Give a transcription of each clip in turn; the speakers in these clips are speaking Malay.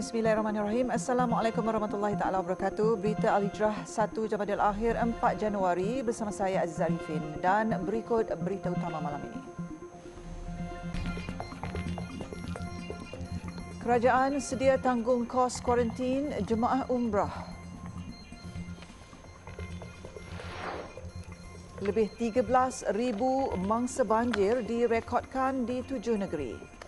Bismillahirrahmanirrahim. Assalamualaikum warahmatullahi taala wabarakatuh. Berita Al-Hijrah 1 Jamadil Akhir 4 Januari bersama saya Aziz Arifin dan berikut berita utama malam ini. Kerajaan sedia tanggung kos kuarantin jemaah umrah. Lebih 13,000 mangsa banjir direkodkan di tujuh negeri. negeri.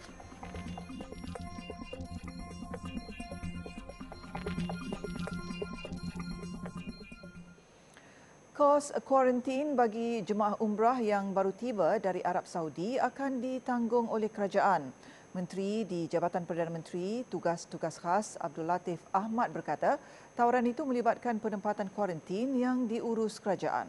Kos kuarantin bagi jemaah umrah yang baru tiba dari Arab Saudi akan ditanggung oleh kerajaan. Menteri di Jabatan Perdana Menteri Tugas-Tugas Khas Abdul Latif Ahmad berkata, tawaran itu melibatkan penempatan kuarantin yang diurus kerajaan.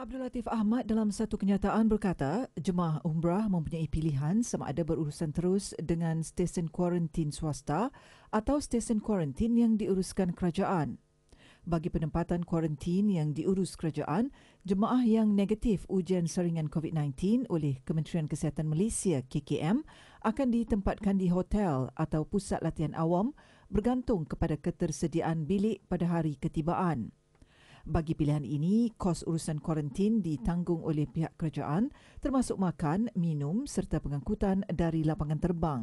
Abdul Latif Ahmad dalam satu kenyataan berkata, jemaah umrah mempunyai pilihan sama ada berurusan terus dengan stesen kuarantin swasta atau stesen kuarantin yang diuruskan kerajaan bagi penempatan kuarantin yang diurus kerajaan, jemaah yang negatif ujian saringan COVID-19 oleh Kementerian Kesihatan Malaysia KKM akan ditempatkan di hotel atau pusat latihan awam bergantung kepada ketersediaan bilik pada hari ketibaan. Bagi pilihan ini, kos urusan kuarantin ditanggung oleh pihak kerajaan termasuk makan, minum serta pengangkutan dari lapangan terbang.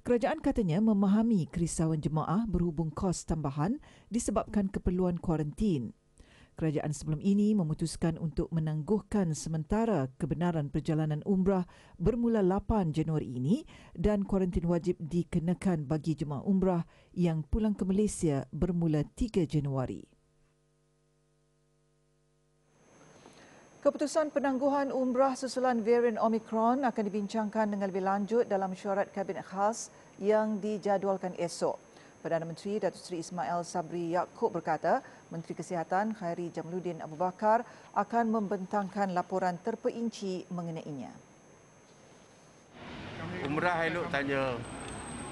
Kerajaan katanya memahami kerisauan jemaah berhubung kos tambahan disebabkan keperluan kuarantin. Kerajaan sebelum ini memutuskan untuk menangguhkan sementara kebenaran perjalanan umrah bermula 8 Januari ini dan kuarantin wajib dikenakan bagi jemaah umrah yang pulang ke Malaysia bermula 3 Januari. Keputusan penangguhan umrah susulan varian Omicron akan dibincangkan dengan lebih lanjut dalam syarat kabinet khas yang dijadualkan esok. Perdana Menteri Datuk Seri Ismail Sabri Yaakob berkata, Menteri Kesihatan Khairi Jamaluddin Abu Bakar akan membentangkan laporan terperinci mengenainya. Umrah elok tanya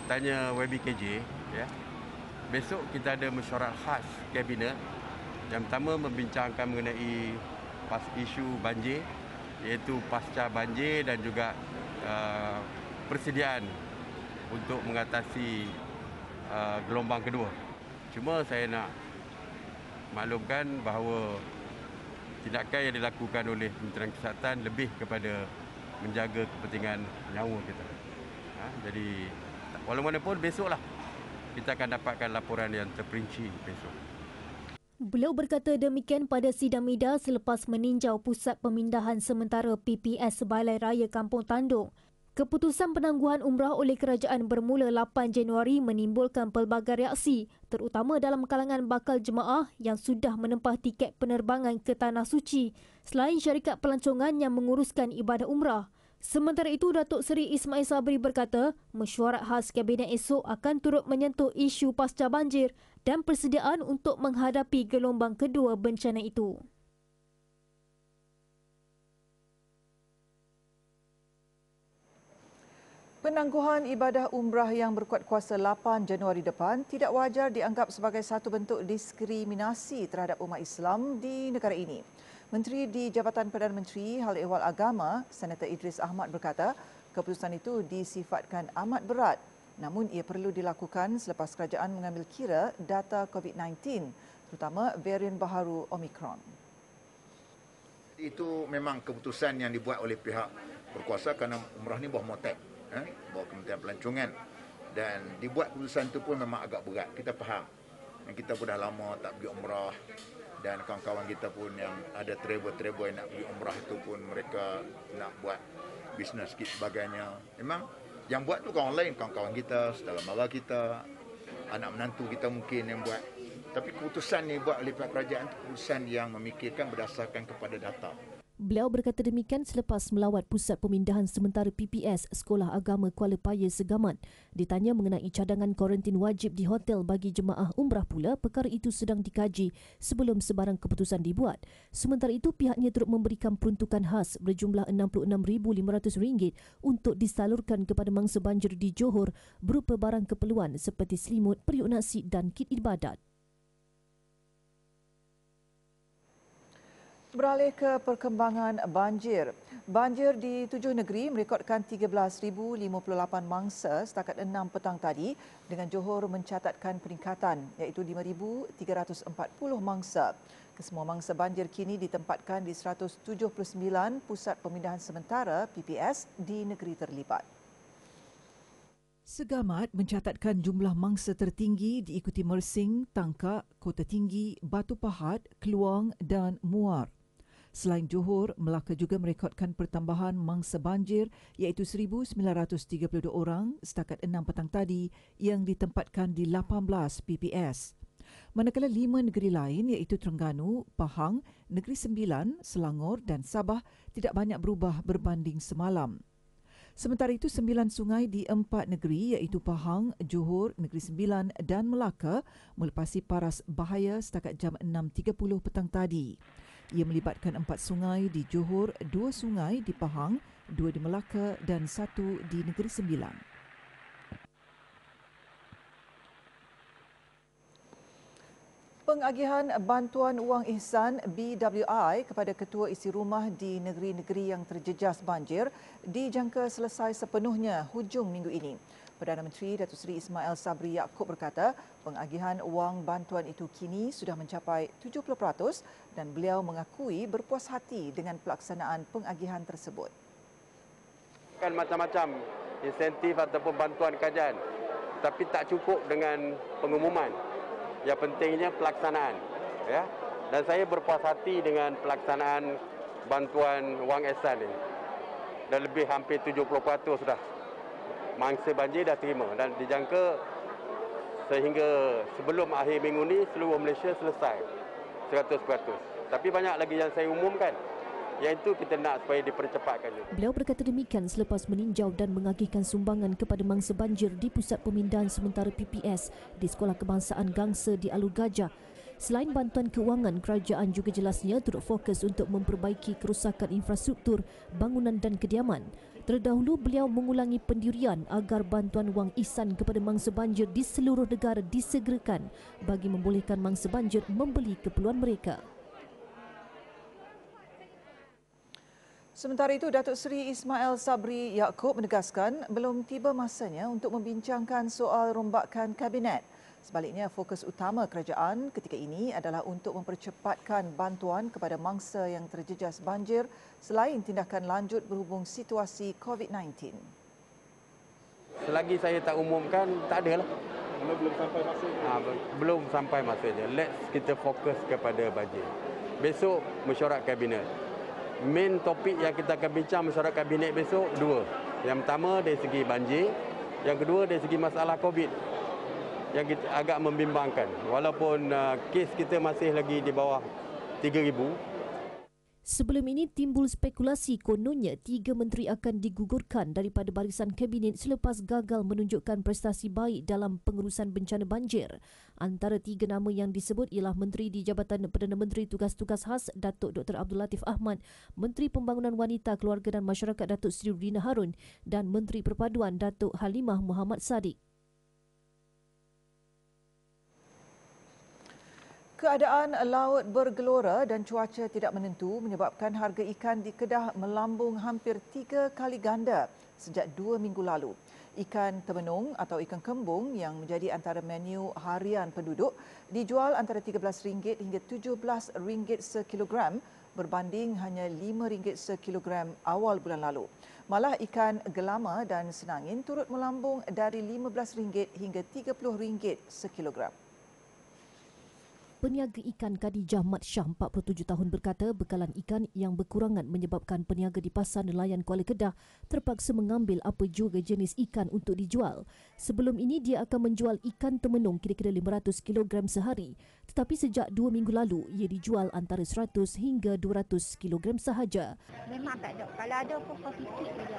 tanya WBKJ. Ya. Besok kita ada mesyuarat khas kabinet. Yang pertama membincangkan mengenai pas isu banjir iaitu pasca banjir dan juga uh, persediaan untuk mengatasi uh, gelombang kedua. Cuma saya nak maklumkan bahawa tindakan yang dilakukan oleh Kementerian Kesihatan lebih kepada menjaga kepentingan nyawa kita. Ha, jadi walaupun pun besoklah kita akan dapatkan laporan yang terperinci besok. Beliau berkata demikian pada sidang media selepas meninjau pusat pemindahan sementara PPS Balai Raya Kampung Tandung. Keputusan penangguhan umrah oleh kerajaan bermula 8 Januari menimbulkan pelbagai reaksi terutama dalam kalangan bakal jemaah yang sudah menempah tiket penerbangan ke Tanah Suci selain syarikat pelancongan yang menguruskan ibadah umrah. Sementara itu, Datuk Seri Ismail Sabri berkata, mesyuarat khas Kabinet esok akan turut menyentuh isu pasca banjir dan persediaan untuk menghadapi gelombang kedua bencana itu. Penangguhan ibadah umrah yang berkuat kuasa 8 Januari depan tidak wajar dianggap sebagai satu bentuk diskriminasi terhadap umat Islam di negara ini. Menteri di Jabatan Perdana Menteri Hal Ehwal Agama, Senator Idris Ahmad berkata, keputusan itu disifatkan amat berat Namun ia perlu dilakukan selepas kerajaan mengambil kira data COVID-19 terutama varian baharu Omicron. Itu memang keputusan yang dibuat oleh pihak berkuasa kerana umrah ni bawah motek, eh? bawah kementerian pelancongan. Dan dibuat keputusan itu pun memang agak berat, kita faham. Dan kita pun dah lama tak pergi umrah dan kawan-kawan kita pun yang ada travel-travel yang nak pergi umrah itu pun mereka nak buat bisnes sikit sebagainya. Memang yang buat tu kawan lain, kawan-kawan kita, saudara mara kita, anak menantu kita mungkin yang buat. Tapi keputusan ni buat oleh pihak kerajaan tu keputusan yang memikirkan berdasarkan kepada data. Beliau berkata demikian selepas melawat Pusat Pemindahan Sementara PPS Sekolah Agama Kuala Paya Segamat. Ditanya mengenai cadangan kuarantin wajib di hotel bagi jemaah umrah pula, perkara itu sedang dikaji sebelum sebarang keputusan dibuat. Sementara itu, pihaknya turut memberikan peruntukan khas berjumlah RM66,500 untuk disalurkan kepada mangsa banjir di Johor berupa barang keperluan seperti selimut, periuk nasi dan kit ibadat. Beralih ke perkembangan banjir. Banjir di tujuh negeri merekodkan 13,058 mangsa setakat 6 petang tadi dengan Johor mencatatkan peningkatan iaitu 5,340 mangsa. Kesemua mangsa banjir kini ditempatkan di 179 pusat pemindahan sementara PPS di negeri terlibat. Segamat mencatatkan jumlah mangsa tertinggi diikuti Mersing, Tangka, Kota Tinggi, Batu Pahat, Keluang dan Muar. Selain Johor, Melaka juga merekodkan pertambahan mangsa banjir iaitu 1,932 orang setakat 6 petang tadi yang ditempatkan di 18 PPS. Manakala lima negeri lain iaitu Terengganu, Pahang, Negeri Sembilan, Selangor dan Sabah tidak banyak berubah berbanding semalam. Sementara itu, sembilan sungai di empat negeri iaitu Pahang, Johor, Negeri Sembilan dan Melaka melepasi paras bahaya setakat jam 6.30 petang tadi. Ia melibatkan empat sungai di Johor, dua sungai di Pahang, dua di Melaka dan satu di Negeri Sembilan. Pengagihan bantuan wang ihsan BWI kepada ketua isi rumah di negeri-negeri yang terjejas banjir dijangka selesai sepenuhnya hujung minggu ini. Perdana Menteri Datuk Seri Ismail Sabri Yaakob berkata pengagihan wang bantuan itu kini sudah mencapai 70% dan beliau mengakui berpuas hati dengan pelaksanaan pengagihan tersebut. Kan macam-macam insentif ataupun bantuan kajian tapi tak cukup dengan pengumuman. Yang pentingnya pelaksanaan. Ya. Dan saya berpuas hati dengan pelaksanaan bantuan wang esan ini. dan lebih hampir 70% sudah mangsa banjir dah terima dan dijangka sehingga sebelum akhir minggu ni seluruh Malaysia selesai 100%. Tapi banyak lagi yang saya umumkan yang itu kita nak supaya dipercepatkan. Juga. Beliau berkata demikian selepas meninjau dan mengagihkan sumbangan kepada mangsa banjir di Pusat Pemindahan Sementara PPS di Sekolah Kebangsaan Gangsa di Alur Gajah. Selain bantuan keuangan, kerajaan juga jelasnya turut fokus untuk memperbaiki kerusakan infrastruktur, bangunan dan kediaman. Terdahulu beliau mengulangi pendirian agar bantuan wang isan kepada mangsa banjir di seluruh negara disegerakan bagi membolehkan mangsa banjir membeli keperluan mereka. Sementara itu, Datuk Seri Ismail Sabri Yaakob menegaskan belum tiba masanya untuk membincangkan soal rombakan kabinet. Sebaliknya, fokus utama kerajaan ketika ini adalah untuk mempercepatkan bantuan kepada mangsa yang terjejas banjir selain tindakan lanjut berhubung situasi COVID-19. Selagi saya tak umumkan, tak ada lah. Belum sampai masa ah, ha, Belum sampai saja. Let's kita fokus kepada banjir. Besok mesyuarat kabinet. Main topik yang kita akan bincang mesyuarat kabinet besok dua. Yang pertama dari segi banjir, yang kedua dari segi masalah COVID yang kita agak membimbangkan walaupun uh, kes kita masih lagi di bawah 3000 Sebelum ini timbul spekulasi kononnya tiga menteri akan digugurkan daripada barisan kabinet selepas gagal menunjukkan prestasi baik dalam pengurusan bencana banjir. Antara tiga nama yang disebut ialah Menteri di Jabatan Perdana Menteri Tugas-Tugas Khas Datuk Dr. Abdul Latif Ahmad, Menteri Pembangunan Wanita Keluarga dan Masyarakat Datuk Seri Rina Harun dan Menteri Perpaduan Datuk Halimah Muhammad Sadiq. Keadaan laut bergelora dan cuaca tidak menentu menyebabkan harga ikan di Kedah melambung hampir tiga kali ganda sejak dua minggu lalu. Ikan temenung atau ikan kembung yang menjadi antara menu harian penduduk dijual antara RM13 hingga RM17 sekilogram berbanding hanya RM5 sekilogram awal bulan lalu. Malah ikan gelama dan senangin turut melambung dari RM15 hingga RM30 sekilogram. kilogram. Peniaga ikan Kadijah Mat Syah 47 tahun berkata bekalan ikan yang berkurangan menyebabkan peniaga di pasar nelayan Kuala Kedah terpaksa mengambil apa juga jenis ikan untuk dijual. Sebelum ini dia akan menjual ikan temenung kira-kira 500 kg sehari tetapi sejak dua minggu lalu ia dijual antara 100 hingga 200 kg sahaja. Memang tak ada. Kalau ada pun kau fikir saja.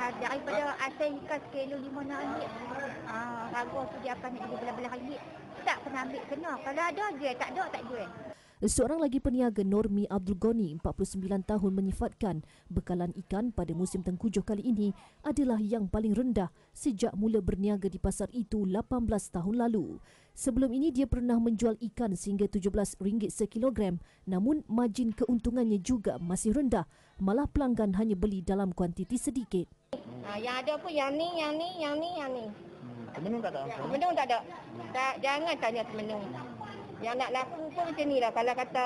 Ah, daripada ha? asal ikan sekilo RM5 ringgit. Ah, ragu aku dia akan nak jadi belah-belah ringgit. Tak pernah ambil kena. Kalau ada je, tak ada tak jual. Seorang lagi peniaga Normi Abdul Ghani, 49 tahun menyifatkan bekalan ikan pada musim tengkujuh kali ini adalah yang paling rendah sejak mula berniaga di pasar itu 18 tahun lalu. Sebelum ini dia pernah menjual ikan sehingga RM17 sekilogram namun majin keuntungannya juga masih rendah malah pelanggan hanya beli dalam kuantiti sedikit. Ha, yang ada pun yang ni, yang ni, yang ni, yang ni. Hmm. Temenung tak ada? Ya, temenung tak ada. Hmm. Tak, jangan tanya temenung. Yang nak laku pun macam ni lah. Kalau kata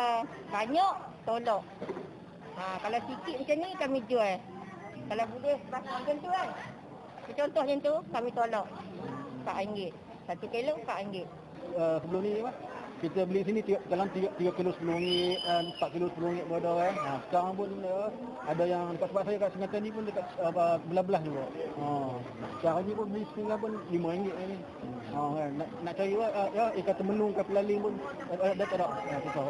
banyak, tolak. Ah, ha, kalau sikit macam ni, kami jual. Kalau boleh, pasang macam tu kan. Eh. Contoh macam tu, kami tolak. RM4. Satu kilo RM4. Ah, sebelum ni apa? kita beli sini dalam 3, 3 kilo 10 ringgit, uh, eh, 4 kilo 10 ringgit berada eh. Ha, sekarang pun uh, ada yang dekat sebab saya kat Sengatan ni pun dekat uh, belah-belah juga. Ha. Sekarang ni pun beli sini pun 5 ringgit ni. Ha, kan. nak, nak cari uh, eh, ya, ikat temenung ke pelaling pun uh, tak ada. Ya, susah.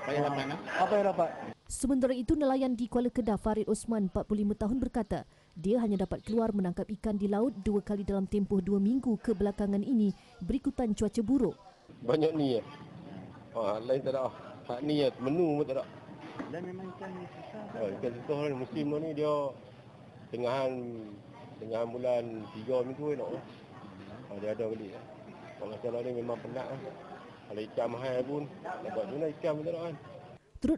Apa yang dapat? Ah, apa yang dapat? Sementara itu, nelayan di Kuala Kedah Farid Osman, 45 tahun berkata, dia hanya dapat keluar menangkap ikan di laut dua kali dalam tempoh dua minggu kebelakangan ini berikutan cuaca buruk. Banyak ni ya. Oh, lain tak ada. Hak ni ya, menu pun tak ada. Dan memang ikan ni susah. Oh, ikan susah ni kan? musim ni dia tengahan tengah bulan 3 minggu ni nak. Oh, dia ada beli. Kalau kalau ni memang penat lah. Kalau ikan mahal pun, dapat guna ikan pun tak ada kan.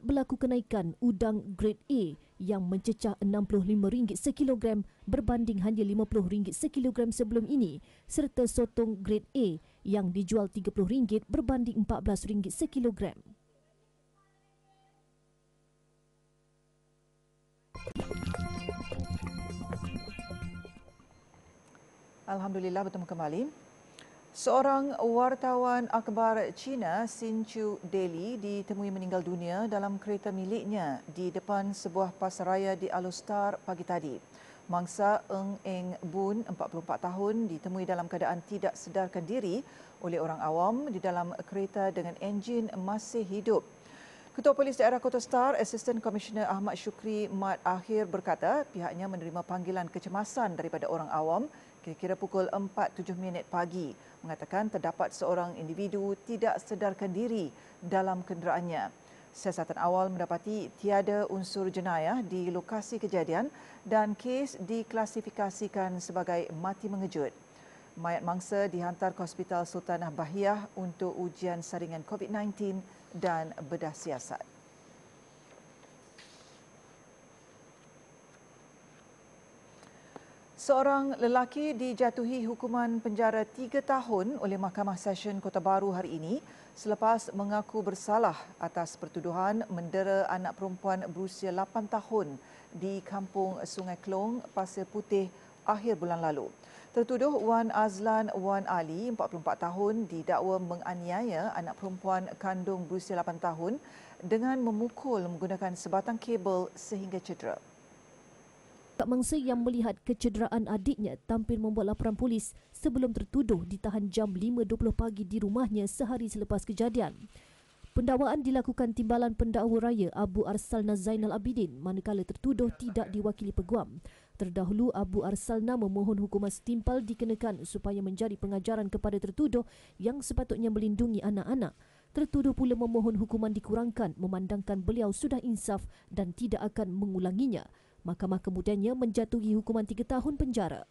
berlaku kenaikan udang grade A yang mencecah RM65 sekilogram berbanding hanya RM50 sekilogram sebelum ini serta sotong grade A yang dijual RM30 berbanding RM14 sekilogram. Alhamdulillah bertemu kembali. Seorang wartawan akhbar China, Xin Chu Deli, ditemui meninggal dunia dalam kereta miliknya di depan sebuah pasaraya di Alustar pagi tadi. Mangsa Eng Eng Bun, 44 tahun, ditemui dalam keadaan tidak sedarkan diri oleh orang awam di dalam kereta dengan enjin masih hidup. Ketua Polis Daerah Kota Star, Assistant Commissioner Ahmad Shukri Mat Akhir berkata pihaknya menerima panggilan kecemasan daripada orang awam kira-kira pukul 4.07 minit pagi mengatakan terdapat seorang individu tidak sedarkan diri dalam kenderaannya. Siasatan awal mendapati tiada unsur jenayah di lokasi kejadian dan kes diklasifikasikan sebagai mati mengejut. Mayat mangsa dihantar ke Hospital Sultanah Bahiyah untuk ujian saringan COVID-19 dan bedah siasat. Seorang lelaki dijatuhi hukuman penjara tiga tahun oleh Mahkamah Session Kota Baru hari ini selepas mengaku bersalah atas pertuduhan mendera anak perempuan berusia 8 tahun di kampung Sungai Kelong, Pasir Putih akhir bulan lalu. Tertuduh Wan Azlan Wan Ali, 44 tahun, didakwa menganiaya anak perempuan kandung berusia 8 tahun dengan memukul menggunakan sebatang kabel sehingga cedera kakak mangsa yang melihat kecederaan adiknya tampil membuat laporan polis sebelum tertuduh ditahan jam 5.20 pagi di rumahnya sehari selepas kejadian. Pendakwaan dilakukan timbalan pendakwa raya Abu Arsalna Zainal Abidin manakala tertuduh tidak diwakili peguam. Terdahulu Abu Arsalna memohon hukuman setimpal dikenakan supaya menjadi pengajaran kepada tertuduh yang sepatutnya melindungi anak-anak. Tertuduh pula memohon hukuman dikurangkan memandangkan beliau sudah insaf dan tidak akan mengulanginya mahkamah kemudiannya menjatuhi hukuman tiga tahun penjara.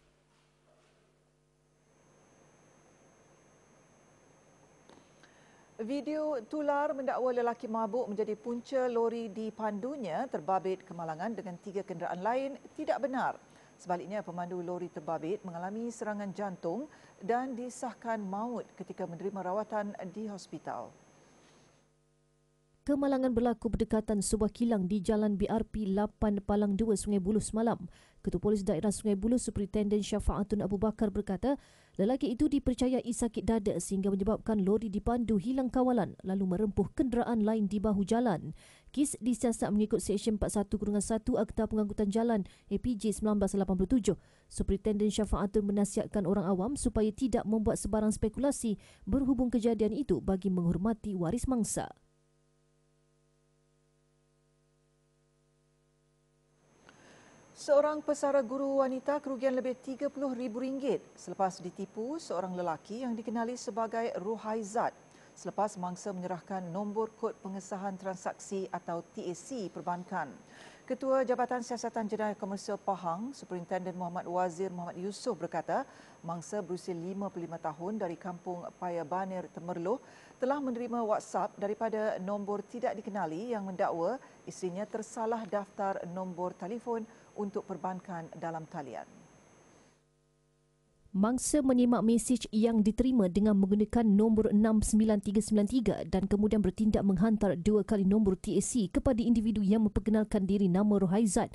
Video tular mendakwa lelaki mabuk menjadi punca lori pandunya terbabit kemalangan dengan tiga kenderaan lain tidak benar. Sebaliknya, pemandu lori terbabit mengalami serangan jantung dan disahkan maut ketika menerima rawatan di hospital. Kemalangan berlaku berdekatan sebuah kilang di Jalan BRP 8 Palang 2 Sungai Buloh semalam. Ketua Polis Daerah Sungai Buloh Superintendent Syafaatun Abu Bakar berkata, lelaki itu dipercayai sakit dada sehingga menyebabkan lori dipandu hilang kawalan lalu merempuh kenderaan lain di bahu jalan. Kes disiasat mengikut Seksyen 41-1 Akta Pengangkutan Jalan APJ 1987. Superintendent Syafaatun menasihatkan orang awam supaya tidak membuat sebarang spekulasi berhubung kejadian itu bagi menghormati waris mangsa. Seorang pesara guru wanita kerugian lebih RM30,000 selepas ditipu seorang lelaki yang dikenali sebagai Ruhaizat selepas mangsa menyerahkan nombor kod pengesahan transaksi atau TAC perbankan. Ketua Jabatan Siasatan Jenayah Komersial Pahang, Superintenden Muhammad Wazir Muhammad Yusof berkata, mangsa berusia 55 tahun dari kampung Paya Banir, Temerloh telah menerima WhatsApp daripada nombor tidak dikenali yang mendakwa isterinya tersalah daftar nombor telefon untuk perbankan dalam talian. Mangsa menyimak mesej yang diterima dengan menggunakan nombor 69393 dan kemudian bertindak menghantar dua kali nombor TAC kepada individu yang memperkenalkan diri nama Rohaizat.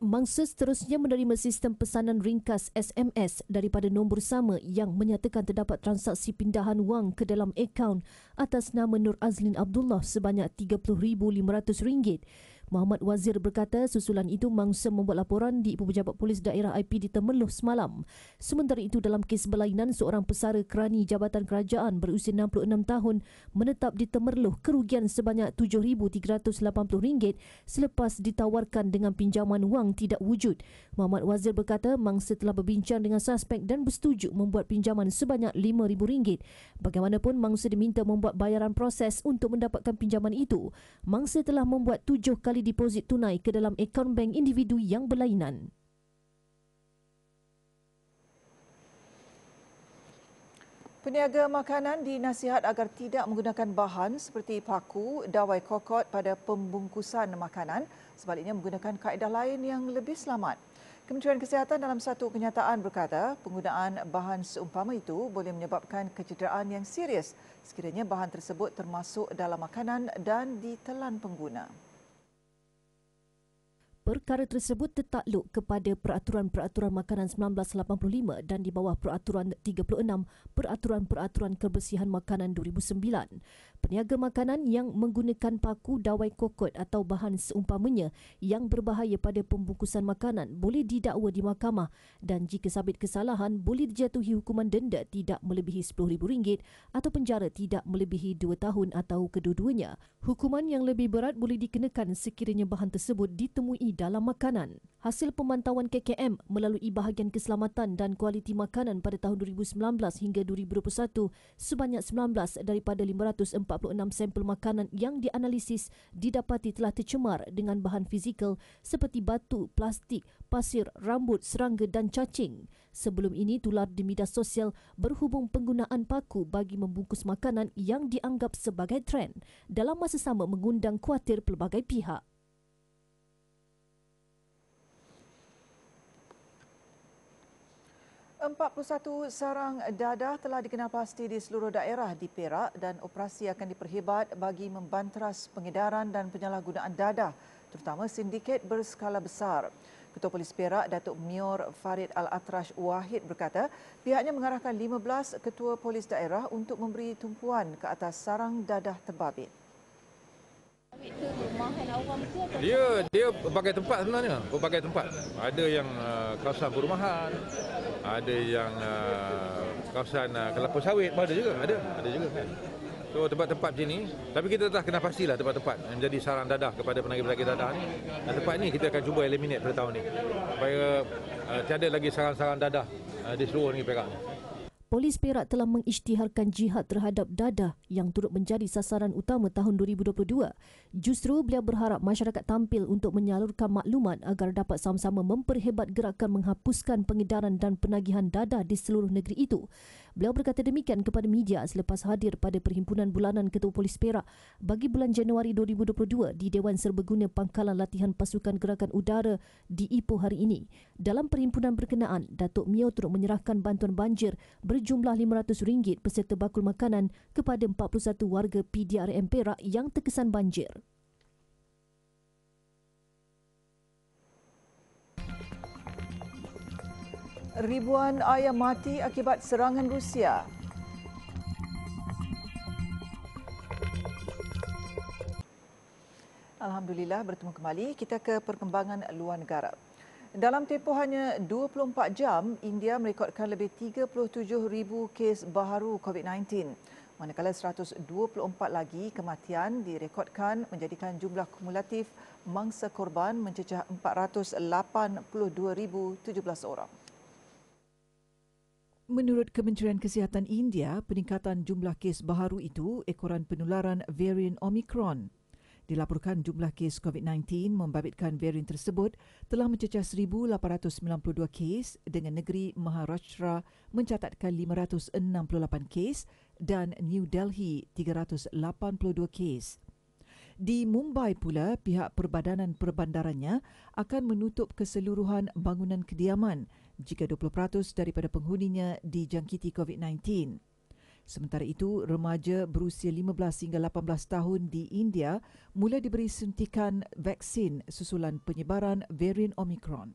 Mangsa seterusnya menerima sistem pesanan ringkas SMS daripada nombor sama yang menyatakan terdapat transaksi pindahan wang ke dalam akaun atas nama Nur Azlin Abdullah sebanyak RM30,500. Muhammad Wazir berkata susulan itu mangsa membuat laporan di Ibu Pejabat Polis Daerah IP di Temerloh semalam. Sementara itu dalam kes berlainan seorang pesara kerani Jabatan Kerajaan berusia 66 tahun menetap di Temerloh kerugian sebanyak RM7,380 selepas ditawarkan dengan pinjaman wang tidak wujud. Muhammad Wazir berkata mangsa telah berbincang dengan suspek dan bersetuju membuat pinjaman sebanyak RM5,000. Bagaimanapun mangsa diminta membuat bayaran proses untuk mendapatkan pinjaman itu. Mangsa telah membuat tujuh kali deposit tunai ke dalam akaun bank individu yang berlainan. Peniaga makanan dinasihat agar tidak menggunakan bahan seperti paku, dawai kokot pada pembungkusan makanan, sebaliknya menggunakan kaedah lain yang lebih selamat. Kementerian Kesihatan dalam satu kenyataan berkata penggunaan bahan seumpama itu boleh menyebabkan kecederaan yang serius sekiranya bahan tersebut termasuk dalam makanan dan ditelan pengguna. Perkara tersebut tertakluk kepada Peraturan-Peraturan Makanan 1985 dan di bawah Peraturan 36 Peraturan-Peraturan Kebersihan Makanan 2009 peniaga makanan yang menggunakan paku dawai kokot atau bahan seumpamanya yang berbahaya pada pembungkusan makanan boleh didakwa di mahkamah dan jika sabit kesalahan boleh dijatuhi hukuman denda tidak melebihi RM10,000 atau penjara tidak melebihi 2 tahun atau kedua-duanya. Hukuman yang lebih berat boleh dikenakan sekiranya bahan tersebut ditemui dalam makanan. Hasil pemantauan KKM melalui bahagian keselamatan dan kualiti makanan pada tahun 2019 hingga 2021 sebanyak 19 daripada 500 46 sampel makanan yang dianalisis didapati telah tercemar dengan bahan fizikal seperti batu, plastik, pasir, rambut, serangga dan cacing. Sebelum ini, tular di media sosial berhubung penggunaan paku bagi membungkus makanan yang dianggap sebagai trend dalam masa sama mengundang kuatir pelbagai pihak. 41 sarang dadah telah dikenal pasti di seluruh daerah di Perak dan operasi akan diperhebat bagi membanteras pengedaran dan penyalahgunaan dadah terutama sindiket berskala besar. Ketua Polis Perak, Datuk Mior Farid Al-Atrash Wahid berkata, pihaknya mengarahkan 15 ketua polis daerah untuk memberi tumpuan ke atas sarang dadah terbabit. Dia dia berbagai tempat sebenarnya, berbagai tempat. Ada yang uh, kawasan perumahan, ada yang uh, kawasan uh, kelapa sawit, ada juga, ada, ada juga kan. So tempat-tempat sini, tapi kita dah kena pastilah tempat-tempat yang jadi sarang dadah kepada penagih-penagih dadah ni. Dan tempat ni kita akan cuba eliminate pada tahun ni. Supaya uh, tiada lagi sarang-sarang dadah uh, di seluruh negeri Perak Polis Perak telah mengisytiharkan jihad terhadap dadah yang turut menjadi sasaran utama tahun 2022. Justru beliau berharap masyarakat tampil untuk menyalurkan maklumat agar dapat sama-sama memperhebat gerakan menghapuskan pengedaran dan penagihan dadah di seluruh negeri itu. Beliau berkata demikian kepada media selepas hadir pada Perhimpunan Bulanan Ketua Polis Perak bagi bulan Januari 2022 di Dewan Serbaguna Pangkalan Latihan Pasukan Gerakan Udara di Ipoh hari ini. Dalam perhimpunan berkenaan, Datuk Mio turut menyerahkan bantuan banjir berjumlah RM500 peserta bakul makanan kepada 41 warga PDRM Perak yang terkesan banjir. ribuan ayam mati akibat serangan Rusia. Alhamdulillah bertemu kembali kita ke perkembangan luar negara. Dalam tempoh hanya 24 jam, India merekodkan lebih 37,000 kes baru COVID-19. Manakala 124 lagi kematian direkodkan menjadikan jumlah kumulatif mangsa korban mencecah 482,017 orang. Menurut Kementerian Kesihatan India, peningkatan jumlah kes baru itu ekoran penularan varian Omicron. Dilaporkan jumlah kes COVID-19 membabitkan varian tersebut telah mencecah 1,892 kes dengan negeri Maharashtra mencatatkan 568 kes dan New Delhi 382 kes. Di Mumbai pula, pihak perbadanan perbandarannya akan menutup keseluruhan bangunan kediaman jika 20% daripada penghuninya dijangkiti COVID-19. Sementara itu, remaja berusia 15 hingga 18 tahun di India mula diberi suntikan vaksin susulan penyebaran varian Omicron.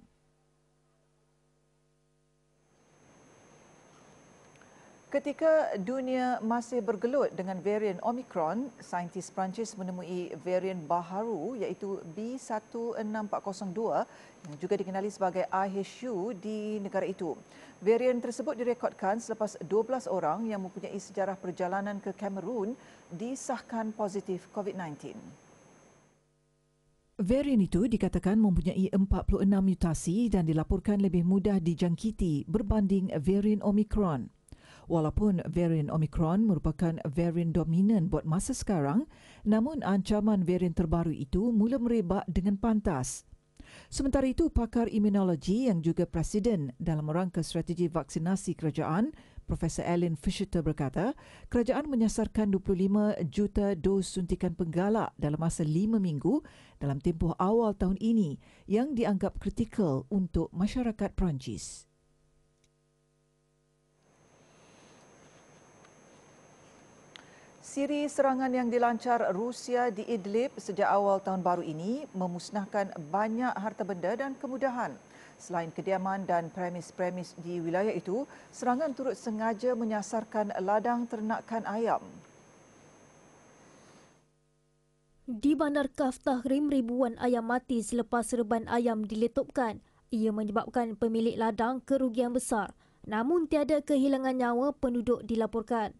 Ketika dunia masih bergelut dengan varian Omicron, saintis Perancis menemui varian baharu iaitu B16402 yang juga dikenali sebagai IHU di negara itu. Varian tersebut direkodkan selepas 12 orang yang mempunyai sejarah perjalanan ke Kamerun disahkan positif COVID-19. Varian itu dikatakan mempunyai 46 mutasi dan dilaporkan lebih mudah dijangkiti berbanding varian Omicron. Walaupun varian Omicron merupakan varian dominan buat masa sekarang, namun ancaman varian terbaru itu mula merebak dengan pantas. Sementara itu, pakar imunologi yang juga presiden dalam rangka strategi vaksinasi kerajaan, Profesor Ellen Fischer berkata, kerajaan menyasarkan 25 juta dos suntikan penggalak dalam masa 5 minggu dalam tempoh awal tahun ini yang dianggap kritikal untuk masyarakat Perancis. siri serangan yang dilancar Rusia di Idlib sejak awal tahun baru ini memusnahkan banyak harta benda dan kemudahan. Selain kediaman dan premis-premis di wilayah itu, serangan turut sengaja menyasarkan ladang ternakan ayam. Di bandar Kaf Tahrim, ribuan ayam mati selepas serban ayam diletupkan. Ia menyebabkan pemilik ladang kerugian besar. Namun tiada kehilangan nyawa penduduk dilaporkan.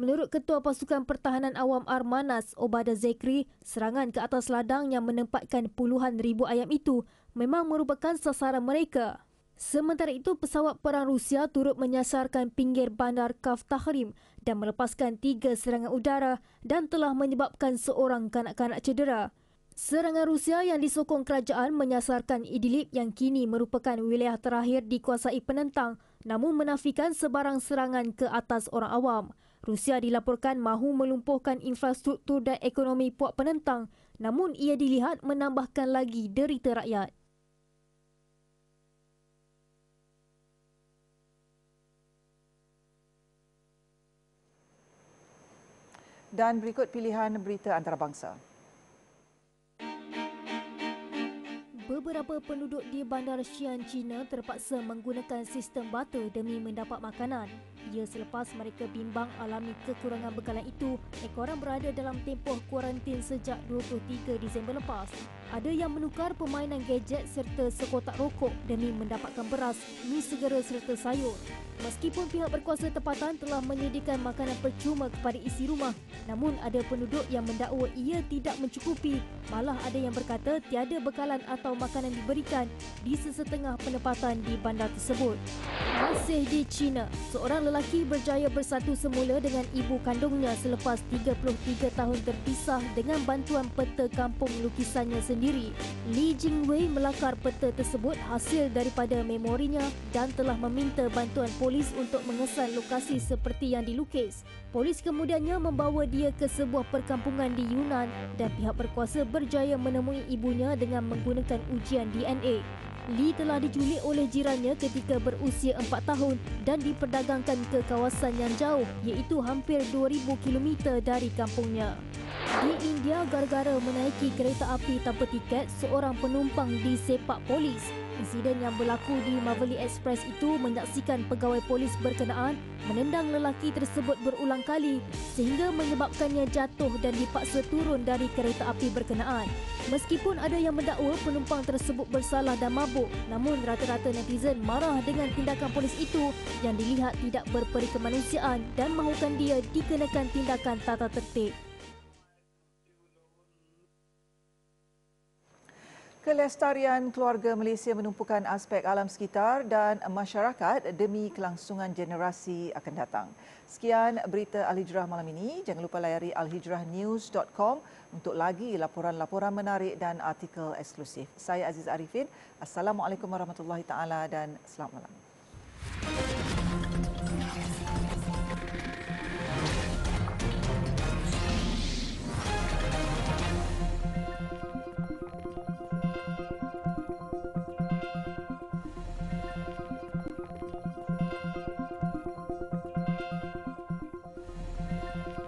Menurut Ketua Pasukan Pertahanan Awam Armanas, Obada Zekri, serangan ke atas ladang yang menempatkan puluhan ribu ayam itu memang merupakan sasaran mereka. Sementara itu, pesawat perang Rusia turut menyasarkan pinggir bandar Kaf Tahrim dan melepaskan tiga serangan udara dan telah menyebabkan seorang kanak-kanak cedera. Serangan Rusia yang disokong kerajaan menyasarkan Idlib yang kini merupakan wilayah terakhir dikuasai penentang namun menafikan sebarang serangan ke atas orang awam. Rusia dilaporkan mahu melumpuhkan infrastruktur dan ekonomi puak penentang namun ia dilihat menambahkan lagi derita rakyat. Dan berikut pilihan berita antarabangsa. Beberapa penduduk di bandar Xi'an, China terpaksa menggunakan sistem bata demi mendapat makanan. Ia selepas mereka bimbang alami kekurangan bekalan itu, ekoran berada dalam tempoh kuarantin sejak 23 Disember lepas. Ada yang menukar permainan gadget serta sekotak rokok demi mendapatkan beras, mie segera serta sayur. Meskipun pihak berkuasa tempatan telah menyediakan makanan percuma kepada isi rumah, namun ada penduduk yang mendakwa ia tidak mencukupi. Malah ada yang berkata tiada bekalan atau makanan diberikan di sesetengah penempatan di bandar tersebut. Masih di China, seorang lelaki berjaya bersatu semula dengan ibu kandungnya selepas 33 tahun terpisah dengan bantuan peta kampung lukisannya sendiri. Li Jingwei melakar peta tersebut hasil daripada memorinya dan telah meminta bantuan polis untuk mengesan lokasi seperti yang dilukis. Polis kemudiannya membawa dia ke sebuah perkampungan di Yunan dan pihak berkuasa berjaya menemui ibunya dengan menggunakan ujian DNA. Lee telah diculik oleh jirannya ketika berusia empat tahun dan diperdagangkan ke kawasan yang jauh iaitu hampir 2,000 km dari kampungnya. Di India, gara-gara menaiki kereta api tanpa tiket, seorang penumpang di sepak polis. Insiden yang berlaku di Maveli Express itu menyaksikan pegawai polis berkenaan menendang lelaki tersebut berulang kali sehingga menyebabkannya jatuh dan dipaksa turun dari kereta api berkenaan. Meskipun ada yang mendakwa penumpang tersebut bersalah dan mabuk, namun rata-rata netizen marah dengan tindakan polis itu yang dilihat tidak berperi kemanusiaan dan mahukan dia dikenakan tindakan tata tertib. Kelestarian keluarga Malaysia menumpukan aspek alam sekitar dan masyarakat demi kelangsungan generasi akan datang. Sekian berita Al-Hijrah malam ini. Jangan lupa layari alhijrahnews.com untuk lagi laporan-laporan menarik dan artikel eksklusif. Saya Aziz Arifin. Assalamualaikum warahmatullahi taala dan selamat malam.